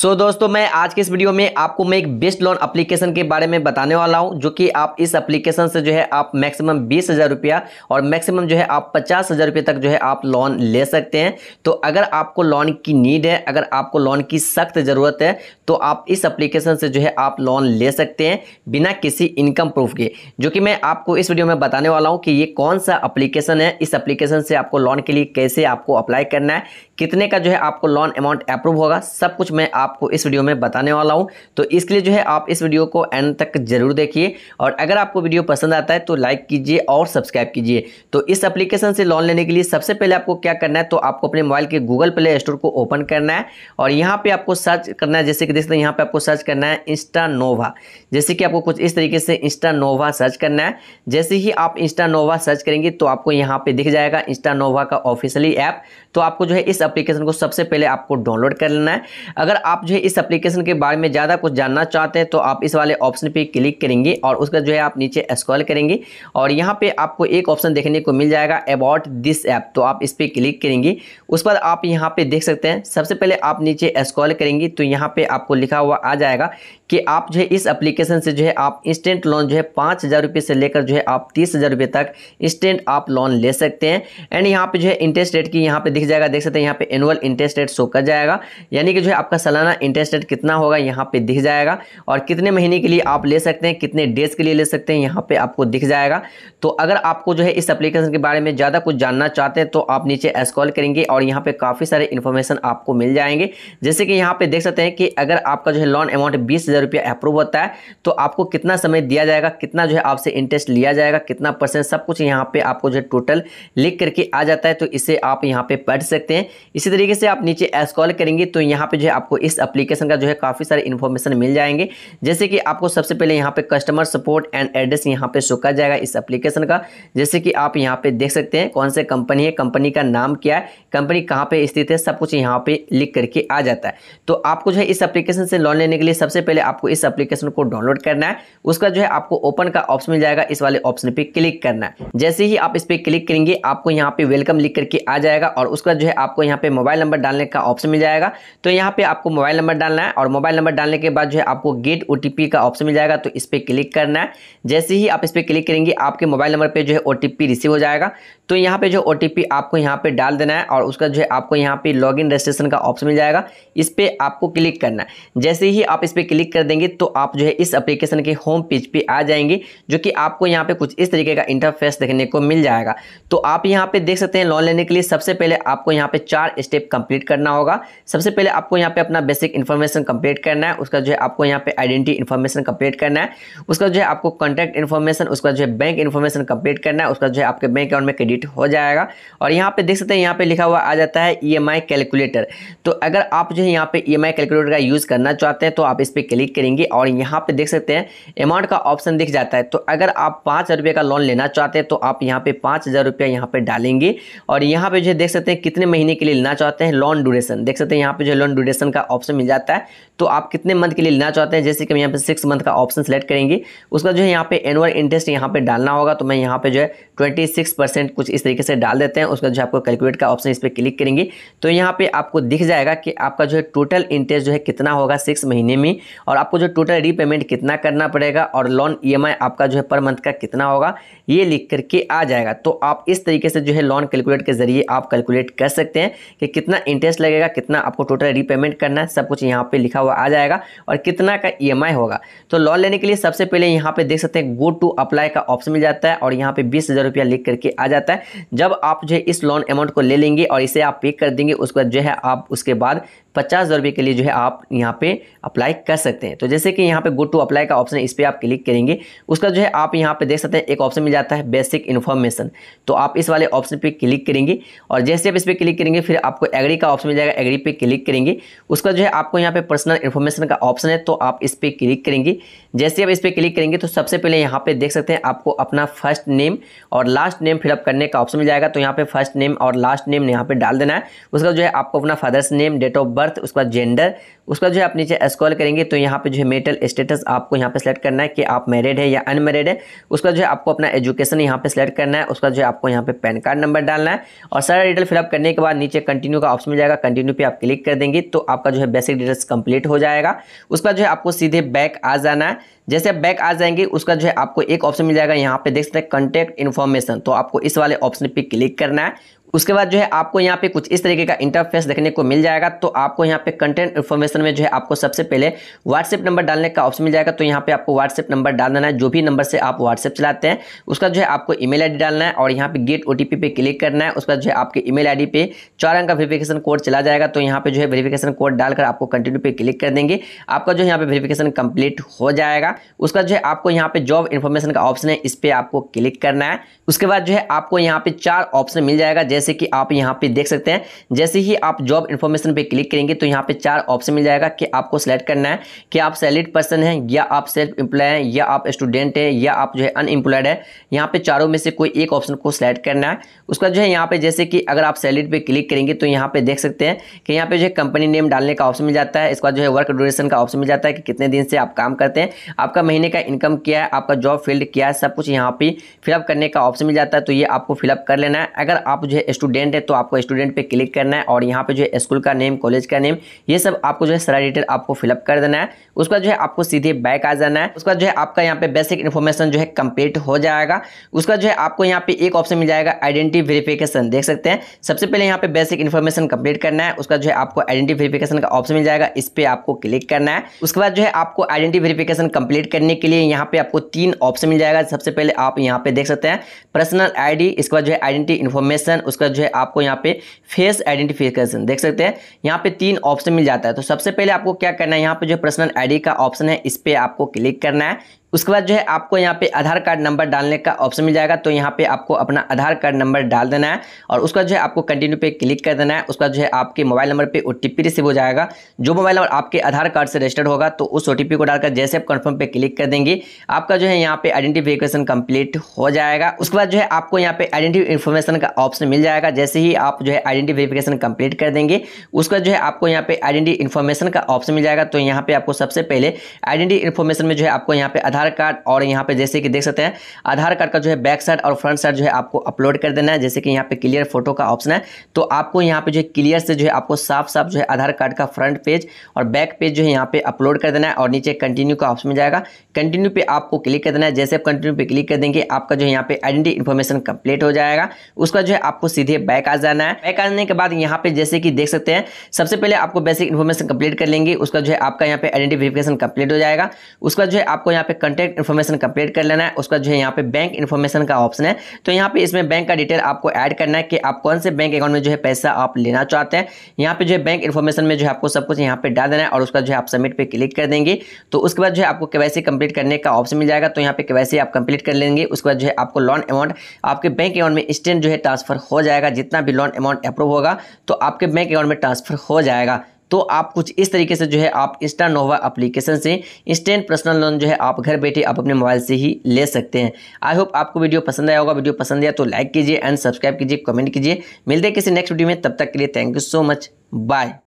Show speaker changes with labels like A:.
A: सो so, दोस्तों मैं आज के इस वीडियो में आपको मैं एक बेस्ट लोन एप्लीकेशन के बारे में बताने वाला हूं जो कि आप इस एप्लीकेशन से जो है आप मैक्सिमम बीस हज़ार रुपया और मैक्सिमम जो है आप पचास हज़ार रुपये तक जो है आप लोन ले सकते हैं तो अगर आपको लोन की नीड है अगर आपको लोन की सख्त ज़रूरत है तो आप इस अप्लीकेशन से जो है आप लोन ले सकते हैं बिना किसी इनकम प्रूफ के जो कि मैं आपको इस वीडियो में बताने वाला हूँ कि ये कौन सा अप्लीकेशन है इस अप्लीकेशन से आपको लोन के लिए कैसे आपको अप्लाई करना है कितने का जो है आपको लोन अमाउंट अप्रूव होगा सब कुछ मैं आपको इस वीडियो में बताने वाला हूँ तो इसके लिए जो है आप इस वीडियो को एंड तक जरूर देखिए और अगर आपको वीडियो पसंद आता है तो लाइक कीजिए और सब्सक्राइब कीजिए तो इस एप्लीकेशन से लोन लेने के लिए सबसे पहले आपको क्या करना है तो आपको अपने मोबाइल के गूगल प्ले स्टोर को ओपन करना है और यहाँ पर आपको सर्च करना है जैसे कि देख सकते हैं यहाँ पर आपको सर्च करना है इंस्टा नोवा जैसे कि आपको कुछ इस तरीके से इंस्टा नोवा सर्च करना है जैसे ही आप इंस्टा नोवा सर्च करेंगे तो आपको यहाँ पर दिख जाएगा इंस्टा नोवा का ऑफिशियली ऐप तो आपको जो है इस एप्लीकेशन को सबसे पहले आपको डाउनलोड कर लेना है अगर आप जो है इस एप्लीकेशन के बारे में ज़्यादा कुछ जानना चाहते हैं तो आप इस वाले ऑप्शन पर क्लिक करेंगे और उसका जो है आप नीचे स्क्रॉल करेंगे और यहाँ पर आपको एक ऑप्शन देखने को मिल जाएगा अबाउट दिस ऐप तो आप इस पर क्लिक करेंगे उस पर आप यहाँ पर देख सकते हैं सबसे पहले आप नीचे स्क्रॉल करेंगे तो यहाँ पर आपको लिखा हुआ आ जाएगा कि आप जो है इस एप्लीकेशन से जो है आप इंस्टेंट लोन जो है पाँच हज़ार रुपये से लेकर जो है आप तीस हज़ार रुपये तक इंस्टेंट आप लोन ले सकते हैं एंड यहाँ पे जो है इंटरेस्ट रेट की यहाँ पे दिख जाएगा देख सकते हैं यहाँ पे एनुअल इंटरेस्ट रेट शो कर जाएगा यानी कि जो है आपका सालाना इंटरेस्ट रेट कितना होगा यहाँ पे दिख जाएगा और कितने महीने के लिए आप ले सकते हैं कितने डेज के लिए ले सकते हैं यहाँ पे आपको दिख जाएगा तो अगर आपको जो है इस अप्लीकेशन के बारे में ज़्यादा कुछ जानना चाहते हैं तो आप नीचे एसकॉल करेंगे और यहाँ पे काफ़ी सारे इन्फॉर्मेशन आपको मिल जाएंगे जैसे कि यहाँ पे देख सकते हैं कि अगर आपका जो है लोन अमाउंट बीस हज़ार रुपया अप्रूव होता है तो आपको कितना समय दिया जाएगा कितना जो है आपसे इंटरेस्ट लिया जाएगा कितना परसेंट सब कुछ यहाँ पर आपको जो है टोटल लिख करके आ जाता है तो इसे आप यहाँ पे पढ़ सकते हैं इसी तरीके से आप नीचे कॉल करेंगे तो यहाँ पे जो है आपको इस एप्लीकेशन का जो है काफ़ी सारे इन्फॉर्मेशन मिल जाएंगे जैसे कि आपको सबसे पहले यहाँ पे कस्टमर सपोर्ट एंड एड्रेस यहाँ पे शो कर जाएगा इस एप्लीकेशन का जैसे कि आप यहाँ पे देख सकते हैं कौन से कंपनी है कंपनी का नाम क्या है कंपनी कहाँ पर स्थित है सब कुछ यहाँ पर लिख करके आ जाता है तो आपको जो है इस एप्लीकेशन से लोन लेने के लिए सबसे पहले आपको इस एप्लीकेशन को डाउनलोड करना है उसका जो है आपको ओपन का ऑप्शन मिल जाएगा इस वाले ऑप्शन पे क्लिक करना है जैसे ही आप इस पर क्लिक करेंगे आपको यहाँ पे वेलकम लिख करके आ जाएगा और उसका जो है आपको यहाँ पे मोबाइल नंबर डालने का ऑप्शन मिल जाएगा तो यहाँ पे आपको मोबाइल नंबर डालना है और मोबाइल नंबर डालने के बाद जो है आपको गेट ओ का ऑप्शन मिल जाएगा तो इस पर क्लिक करना है जैसे ही आप इस पर क्लिक करेंगे आपके मोबाइल नंबर पर जो है ओ रिसीव हो जाएगा तो यहाँ पर जो ओ आपको यहाँ पर डाल देना है और उसका जो है आपको यहाँ पर लॉग रजिस्ट्रेशन का ऑप्शन मिल जाएगा इस पर आपको क्लिक करना है जैसे ही आप इस पर क्लिक कर देंगे तो आप जो है इस अप्लीकेशन के होम पेज पर आ जाएंगे जो कि आपको यहाँ पर कुछ इस तरीके का इंटरफेस देखने को मिल जाएगा तो आप यहाँ पे देख सकते हैं लोन लेने के लिए सबसे पहले आपको यहाँ पे चार चार स्टेप कंप्लीट करना होगा सबसे पहले आपको यहाँ पे अपना बेसिक इन्फॉर्मेशन कंप्लीट करना है उसका जो है आपको यहाँ पे आइडेंटिटी इन्फॉर्मेशन कंप्लीट करना है उसका जो है आपको कॉन्टैक्ट इन्फॉर्मेशन उसका जो है बैंक इन्फॉर्मेशन कंप्लीट करना है उसका जो है आपके बैंक अकाउंट में क्रेडिट हो जाएगा और यहाँ पे देख सकते हैं यहाँ पे लिखा हुआ आ जाता है ई e कैलकुलेटर तो अगर आप जो है यहाँ पे ई e कैलकुलेटर का यूज़ करना चाहते हैं तो आप इस पर क्लिक करेंगे और यहाँ पे देख सकते हैं अमाउंट का ऑप्शन दिख जाता है तो अगर आप पाँच का लोन लेना चाहते हैं तो आप यहाँ पे पाँच हज़ार यहाँ पे डालेंगे और यहाँ पे जो है देख सकते हैं कितने महीने के लिए लिए लेना चाहते हैं लोन ड्यूरेशन देख सकते हैं यहाँ पे जो लोन ड्यूरेशन का ऑप्शन मिल जाता है तो आप कितने मंथ के लिए लेना चाहते हैं जैसे कि हम यहाँ पे सिक्स मंथ का ऑप्शन सेलेक्ट करेंगे उसका जो है यहाँ पे एनुअल इंटरेस्ट यहाँ पे डालना होगा तो मैं यहाँ पे जो है ट्वेंटी सिक्स परसेंट कुछ इस तरीके से डाल देते हैं उसका जो आपको कैलकुलेट का ऑप्शन इस पर क्लिक करेंगे तो यहाँ पे आपको दिख जाएगा कि आपका जो है टोटल इंटरेस्ट जो है कितना होगा सिक्स महीने में और आपको जो टोटल रीपेमेंट कितना करना पड़ेगा और लोन ई e आपका जो है पर मंथ का कितना होगा ये लिख करके आ जाएगा तो आप इस तरीके से जो है लोन कैलकुलेट के जरिए आप कैलकुलेट कर सकते हैं कि कितना इंटरेस्ट लगेगा कितना आपको टोटल रीपेमेंट करना है सब कुछ यहाँ पे लिखा हुआ आ जाएगा और कितना का ई e होगा तो लोन लेने के लिए सबसे पहले यहाँ पे देख सकते हैं गो टू अप्लाई का ऑप्शन मिल जाता है और यहाँ पे बीस हज़ार रुपया लिख करके आ जाता है जब आप जो है इस लोन अमाउंट को ले लेंगे और इसे आप पे कर देंगे उसके बाद जो है आप उसके बाद पचास हज़ार रुपये के लिए जो है आप यहाँ पे अप्लाई कर सकते हैं तो जैसे कि यहाँ पे गो टू अप्लाई का ऑप्शन है इस पर आप क्लिक करेंगे उसका जो है आप यहाँ पे देख सकते हैं एक ऑप्शन मिल जाता है बेसिक इन्फॉर्मेशन तो आप इस वाले ऑप्शन पर क्लिक करेंगे और जैसे आप इस पर क्लिक करेंगे फिर आपको एग्री का ऑप्शन मिल जाएगा एग्री पे क्लिक करेंगे उसका जो है आपको यहाँ पे पर्सनल इन्फॉर्मेशन का ऑप्शन है तो आप इस पर क्लिक करेंगे जैसे आप इस पर क्लिक करेंगे तो सबसे पहले यहाँ पे देख सकते हैं आपको अपना फर्स्ट नेम और लास्ट नेम फिलअप करने का ऑप्शन मिल जाएगा तो यहाँ पर फर्स्ट नेम और लास्ट नेम यहाँ पर डाल देना है उसका जो है आपको अपना father's name date of birth birth उसके बाद जेंडर उसके बाद जो है आप नीचे स्कॉल करेंगे तो यहाँ पे जो है मेटल स्टेटस आपको यहाँ पे सेलेक्ट करना है कि आप मैरिड है या अनमेरिड है उसके बाद जो है आपको अपना एजुकेशन यहाँ पे सेलेक्ट करना है उसके बाद जो है आपको यहाँ पे पैन कार्ड नंबर डालना है और सारा डिटेल फिलअप करने के बाद नीचे कंटिन्यू का ऑप्शन मिल जाएगा कंटिन्यू पर आप क्लिक कर देंगे तो आपका जो है बेसिक डिटेल्स कंप्लीट हो जाएगा उसके बाद जो है आपको सीधे बैक आ जाना है जैसे आप बैक आ जाएंगे उसका जो है आपको एक ऑप्शन मिल जाएगा यहाँ पे देख सकते हैं कॉन्टैक्ट इन्फॉर्मेशन तो आपको इस वाले ऑप्शन पे क्लिक करना है उसके बाद जो है आपको यहाँ पे कुछ इस तरीके का इंटरफेस देखने को मिल जाएगा तो आपको यहाँ पे कंटेंट इन्फॉर्मेशन में जो है आपको सबसे पहले व्हाट्सएप नंबर डालने का ऑप्शन मिल जाएगा तो यहाँ पे आपको व्हाट्सएप नंबर डाल देना है जो भी नंबर से आप व्हाट्सएप चलाते हैं उसका जो है आपको ईमेल आईडी डालना है और यहाँ पे गेट ओ पे क्लिक करना है उसका जो है आपके ईमेल आईडी पे चार अंक का वेरिफिकेशन कोड चला जाएगा तो यहाँ पे जो है वेरीफिकेशन कोड डालकर आपको कंटिन्यू पे क्लिक कर देंगे आपका जो यहाँ पे वेरिफिकेशन कंप्लीट हो जाएगा उसका जो है आपको यहाँ पे जॉब इन्फॉर्मेशन का ऑप्शन है इस पर आपको क्लिक करना है उसके बाद जो है आपको यहाँ पे चार ऑप्शन मिल जाएगा जैसे जैसे कि आप यहाँ पे देख सकते हैं जैसे ही आप जॉब इन्फॉर्मेशन पे क्लिक करेंगे तो यहाँ पे चार ऑप्शन मिल जाएगा कि आपको सेलेक्ट करना है कि आप सैलरीड पर्सन हैं या आप सेल्फ एम्प्लॉय हैं या आप स्टूडेंट हैं या आप जो है अनएम्प्लॉयड है यहाँ पे चारों में से कोई एक ऑप्शन को सेलेक्ट करना है उसका जो है यहाँ पे जैसे कि अगर आप सैलरीड पर क्लिक करेंगे तो यहाँ पे देख सकते हैं कि यहाँ पे जो है कंपनी नेम डालने का ऑप्शन मिल जाता है इसके बाद जो है वर्क ड्यूरेशन का ऑप्शन मिल जाता है कि कितने दिन से आप काम करते हैं आपका महीने का इनकम क्या है आपका जॉब फील्ड क्या है सब कुछ यहाँ पे फिलअप करने का ऑप्शन मिल जाता है तो ये आपको फिलअप कर लेना है अगर आप जो है स्टूडेंट है तो आपको स्टूडेंट पे क्लिक करना है और यहाँ पे जो है स्कूल का नेम कॉलेज का नेम ये सब आपको जो है सारा डिटेल आपको फिलअप कर देना है उसके बाद जो है आपको सीधे बैक आ जाना है उसके बाद जो है आपका यहाँ पे बेसिक इन्फॉर्मेशन जो है कंप्लीट हो जाएगा उसके बाद जो है आपको यहाँ पे एक ऑप्शन मिल जाएगा आइडेंटिटी वेरीफिकेशन देख सकते हैं सबसे पहले यहाँ पे बेसिक इन्फॉर्मेशन कंप्लीट करना है उसका जो है आपको आइडेंटिटी वेरीफिकेशन का ऑप्शन मिल जाएगा इस पर आपको क्लिक करना है उसके बाद जो है आपको आइडेंटिटी वेरीफिकेशन कंप्लीट करने के लिए यहाँ पे आपको तीन ऑप्शन मिल जाएगा सबसे पहले आप यहाँ पे देख सकते हैं पर्सनल आईडी इसके बाद जो है आइडेंटिटी इन्फॉर्मेशन उसके उसका जो है आपको यहाँ पे फेस आइडेंटिफिकेशन देख सकते हैं यहाँ पे तीन ऑप्शन मिल जाता है तो सबसे पहले आपको क्या करना है यहाँ पे जो पर्सनल आईडी का ऑप्शन है इस पर आपको क्लिक करना है उसके बाद जो है आपको यहाँ पे आधार कार्ड नंबर डालने का ऑप्शन मिल जाएगा तो यहाँ पे आपको अपना आधार कार्ड नंबर डाल देना है और उसका जो है आपको कंटिन्यू पे क्लिक कर देना है उसका जो है आपके मोबाइल नंबर पे ओ रिसीव हो जाएगा जो मोबाइल नंबर आपके आधार कार्ड से रजिस्टर्ड होगा तो उस ओ को डालकर जैसे आप कन्फर्म पे क्लिक कर देंगे आपका जो है यहाँ पे आइडेंटिफिकेशन कम्प्लीट हो जाएगा उसके बाद जो है आपको यहाँ पे आइडेंटिटी इन्फॉर्मेशन का ऑप्शन मिल जाएगा जैसे ही आप जो है आइडेंटिफिकेशन कम्प्लीट कर देंगे उसके जो है आपको यहाँ पे आइडेंटिटी इन्फॉर्मेशन का ऑप्शन मिल जाएगा तो यहाँ पर आपको सबसे पहले आइडेंटिटी इन्फॉर्मेशन में जो है आपको यहाँ पे आधार आधार कार्ड और यहाँ पे जैसे कि देख सकते हैं आधार कार्ड का जो है बैक साइड और फ्रंट साइड जो है आपको अपलोड कर देना है जैसे कि यहाँ पे क्लियर फोटो का ऑप्शन है तो आपको यहाँ पे जो है क्लियर से जो है आपको साफ साफ जो है आधार कार्ड का फ्रंट पेज और बैक पेज जो है यहाँ पे अपलोड कर देना है और नीचे कंटिन्यू का ऑप्शन मिल जाएगा कंटिन्यू पे आपको क्लिक कर देना है जैसे आप कंटिन्यू पे क्लिक कर देंगे आपका जो है यहाँ पे आइडेंटी इन्फॉर्मेशन कंप्लीट हो जाएगा उसका जो है आपको सीधे बैक आ जाना है बैक आने के बाद यहाँ पे जैसे कि देख सकते हैं सबसे पहले आपको बेसिक इन्फॉर्मेशन कंप्लीट कर लेंगे उसका जो है आपका यहाँ पे आइडेंटिफिकेशन कंप्लीट हो जाएगा उसका जो है आपको यहाँ पे कॉन्टैक्ट इन्फॉर्मेशन कंप्लीट कर लेना है उसका जो है यहाँ पे बैंक इन्फॉर्मेशन का ऑप्शन है तो यहाँ पे इसमें बैंक का डिटेल आपको ऐड करना है कि आप कौन से बैंक अकाउंट में जो है पैसा आप लेना चाहते हैं यहाँ पे जो है बैंक इन्फॉर्मेशन में जो है आपको सब कुछ यहाँ पे डाल देना है और उसका जो है आप सबमिट पर क्लिक कर देंगे तो उसके बाद जो है आपको केवाईसी कंप्लीट करने का ऑप्शन मिल जाएगा तो यहाँ पे केवाईसी आप कंप्लीट कर लेंगे उसके बाद जो है आपको लोन अमाउंट आपके बैंक अकाउंट में इंस्टेंट जो है ट्रांसफर हो जाएगा जितना भी लोन अमाउंट अप्रूव होगा तो आपके बैंक अकाउंट में ट्रांसफर हो जाएगा तो आप कुछ इस तरीके से जो है आप इंस्टा नोवा अप्लीकेशन से इंस्टेंट पर्सनल लोन जो है आप घर बैठे आप अपने मोबाइल से ही ले सकते हैं आई होप आपको वीडियो पसंद आया होगा वीडियो पसंद आया तो लाइक कीजिए एंड सब्सक्राइब कीजिए कमेंट कीजिए मिलते हैं किसी नेक्स्ट वीडियो में तब तक के लिए thank you so much bye